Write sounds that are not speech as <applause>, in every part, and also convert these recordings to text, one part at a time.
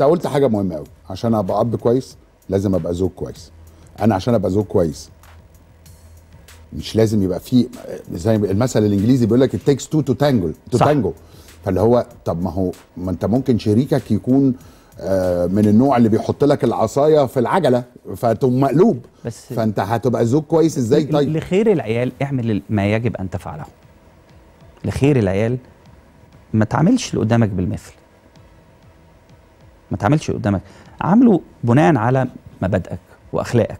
انت قلت حاجه مهمه قوي عشان ابقى اب كويس لازم ابقى زوج كويس انا عشان ابقى زوج كويس مش لازم يبقى في زي المثل الانجليزي بيقول لك تيكس تو تو تانجل تو تانجو فاللي هو طب ما هو ما انت ممكن شريكك يكون آه، من النوع اللي بيحط لك العصايه في العجله فتقوم مقلوب بس فانت هتبقى زوج كويس ازاي طيب لخير العيال اعمل ما يجب ان تفعله لخير العيال ما تعاملش اللي قدامك بالمثل ما تعملش قدامك عامله بناء على مبادئك واخلاقك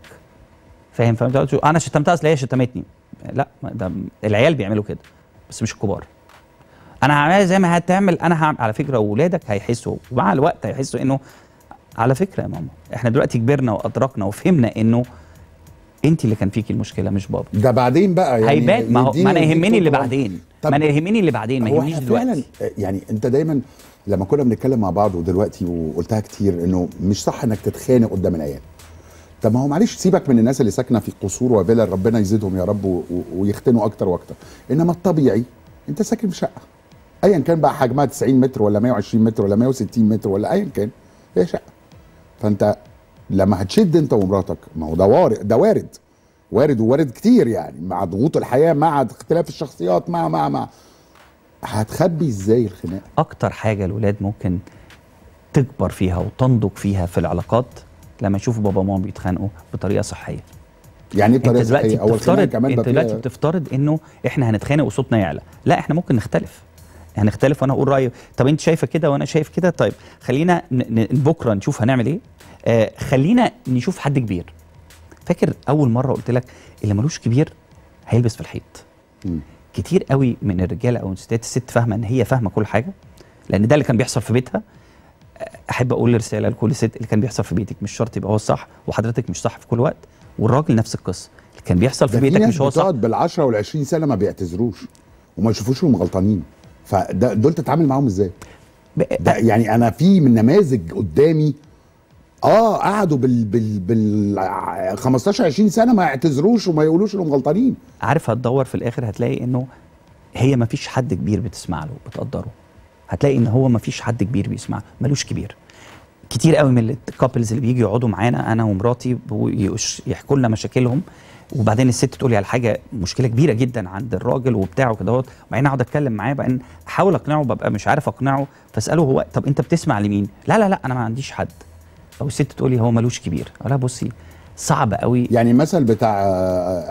فاهم فاهم انا شتمتها اصل هي شتمتني لا ده العيال بيعملوا كده بس مش الكبار انا هعملها زي ما هتعمل انا هعمل على فكره ولادك هيحسوا ومع الوقت هيحسوا انه على فكره يا ماما احنا دلوقتي كبرنا وادركنا وفهمنا انه انت اللي كان فيكي المشكله مش بابا ده بعدين بقى يعني هيبان ما, ما انا يهمني اللي بعدين طب ما انا يهمني اللي بعدين ما يهمنيش دلوقتي فعلا آه، يعني انت دايما لما كنا بنتكلم مع بعض ودلوقتي وقلتها كتير انه مش صح انك تتخانق قدام العيال طب ما هو معلش سيبك من الناس اللي ساكنه في قصور وفيلا ربنا يزيدهم يا رب ويختنوا اكتر واكتر انما الطبيعي انت ساكن في شقه ايا كان بقى حجمها 90 متر ولا 120 متر ولا 160 متر ولا ايا كان هي شقه فانت لما هتشد انت ومراتك ما هو ده وارد ده وارد وارد ووارد كتير يعني مع ضغوط الحياه مع اختلاف الشخصيات مع مع مع هتخبي ازاي الخناقه اكتر حاجه الولاد ممكن تكبر فيها وتنضج فيها في العلاقات لما يشوفوا بابا وماما بيتخانقوا بطريقه صحيه يعني ايه بطريقه صحيه اول بتفترض كمان انت دلوقتي بتفترض انه احنا هنتخانق وصوتنا يعلى لا احنا ممكن نختلف هنختلف وانا اقول رايي طب انت شايفه كده وانا شايف كده طيب خلينا بكره نشوف هنعمل ايه آه خلينا نشوف حد كبير فاكر اول مره قلت لك اللي ملوش كبير هيلبس في الحيط كتير قوي من الرجاله او الستات الست فاهمه ان هي فاهمه كل حاجه لان ده اللي كان بيحصل في بيتها احب اقول رساله لكل ست اللي كان بيحصل في بيتك مش شرط يبقى هو الصح وحضرتك مش صح في كل وقت والراجل نفس القصه اللي كان بيحصل في بيتك مش هو صح بتقعد بال10 وال20 سنه ما بيعتذروش وما يشوفوش هم غلطانين فدول تتعامل معاهم ازاي؟ يعني انا في من نماذج قدامي اه قعدوا بال بال بال 15 20 سنه ما يعتذروش وما يقولوش انهم غلطانين عارف هتدور في الاخر هتلاقي انه هي ما فيش حد كبير بتسمع له بتقدره هتلاقي ان هو ما فيش حد كبير بيسمع ملوش كبير كتير قوي من الكابلز اللي بيجي يقعدوا معانا انا ومراتي ويحكوا لنا مشاكلهم وبعدين الست تقول لي على حاجه مشكله كبيره جدا عند الراجل وبتاع وكدهوت وبعدين اقعد اتكلم معاه بقى احاول اقنعه ببقى مش عارف اقنعه فاساله هو طب انت بتسمع لمين؟ لا لا لا انا ما عنديش حد او الست تقول لي هو ملوش كبير اقول لها بصي صعب قوي يعني المثل بتاع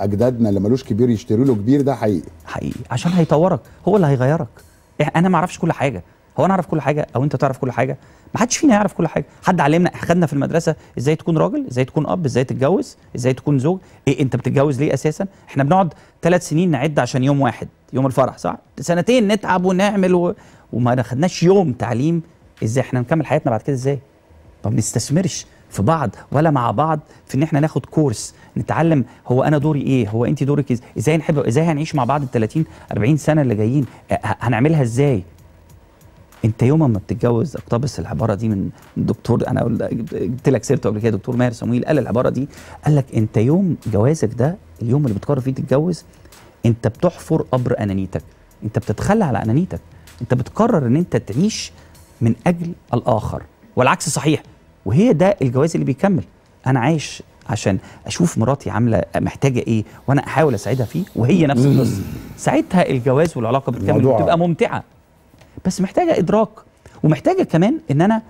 اجدادنا اللي ملوش كبير يشتري له كبير ده حقيقي حقيقي عشان هيطورك هو اللي هيغيرك انا ما اعرفش كل حاجه هو انا اعرف كل حاجه او انت تعرف كل حاجه ما حدش فينا يعرف كل حاجه حد علمنا خدنا في المدرسه ازاي تكون راجل ازاي تكون اب ازاي تتجوز ازاي تكون زوج ايه انت بتتجوز ليه اساسا احنا بنقعد ثلاث سنين نعد عشان يوم واحد يوم الفرح صح سنتين نتعب ونعمل و... وما خدناش يوم تعليم ازاي احنا نكمل حياتنا بعد كده ازاي ما بنستثمرش في بعض ولا مع بعض في ان احنا ناخد كورس نتعلم هو انا دوري ايه هو انت دورك ازاي نحب ازاي هنعيش مع بعض ال 30 40 سنه اللي جايين هنعملها ازاي انت يوم ما بتتجوز اقتبس العباره دي من دكتور انا جبت لك سيرته قبل كده دكتور ماهر صمويل قال العباره دي قال لك انت يوم جوازك ده اليوم اللي بتقرر فيه تتجوز انت بتحفر قبر انانيتك انت بتتخلى على انانيتك انت بتقرر ان انت تعيش من اجل الاخر والعكس صحيح وهي ده الجواز اللي بيكمل انا عايش عشان اشوف مراتي عامله محتاجه ايه وانا احاول اساعدها فيه وهي نفس القصه <laughs> ساعتها الجواز والعلاقه بتكمل بتبقى ممتعه بس محتاجه ادراك ومحتاجه كمان ان انا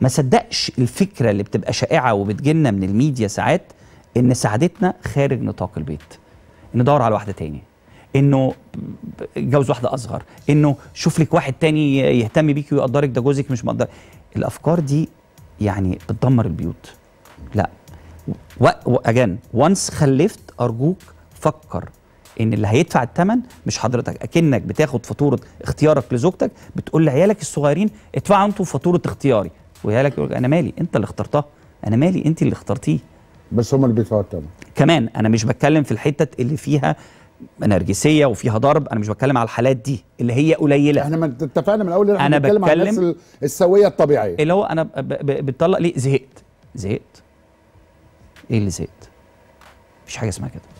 ما صدقش الفكره اللي بتبقى شائعه وبتجيلنا من الميديا ساعات ان سعادتنا خارج نطاق البيت ندور على واحده تاني انه جوز واحده اصغر انه شوف لك واحد تاني يهتم بيكي ويقدرك ده جوزك مش مقدر الافكار دي يعني بتدمر البيوت لا و... و... اجان وانس خلفت ارجوك فكر ان اللي هيدفع الثمن مش حضرتك اكنك بتاخد فاتوره اختيارك لزوجتك بتقول لعيالك الصغيرين ادفعوا انتوا فاتوره اختياري وعيالك يقول انا مالي انت اللي اخترتها انا مالي انت اللي اخترتيه بس هم اللي بيدفعوا الثمن كمان انا مش بتكلم في الحته اللي فيها نرجسيه وفيها ضرب انا مش بتكلم على الحالات دي اللي هي قليله احنا ما اتفقنا من الاول احنا بنتكلم على الناس السويه الطبيعيه اللي هو انا بتطلق ليه زهقت زهقت ايه اللي زهقت مفيش حاجه اسمها كده